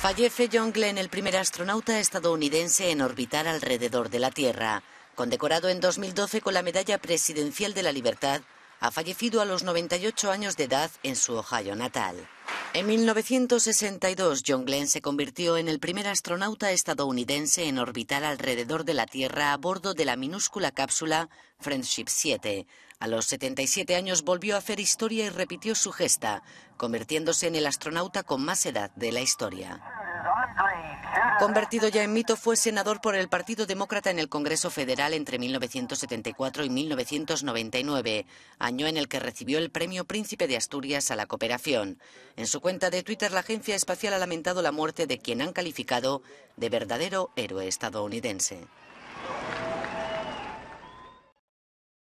Fallece John Glenn, el primer astronauta estadounidense en orbitar alrededor de la Tierra. Condecorado en 2012 con la Medalla Presidencial de la Libertad, ha fallecido a los 98 años de edad en su Ohio natal. En 1962, John Glenn se convirtió en el primer astronauta estadounidense en orbitar alrededor de la Tierra a bordo de la minúscula cápsula Friendship 7. A los 77 años volvió a hacer historia y repitió su gesta, convirtiéndose en el astronauta con más edad de la historia. Convertido ya en mito, fue senador por el Partido Demócrata en el Congreso Federal entre 1974 y 1999, año en el que recibió el Premio Príncipe de Asturias a la Cooperación. En su cuenta de Twitter, la agencia espacial ha lamentado la muerte de quien han calificado de verdadero héroe estadounidense.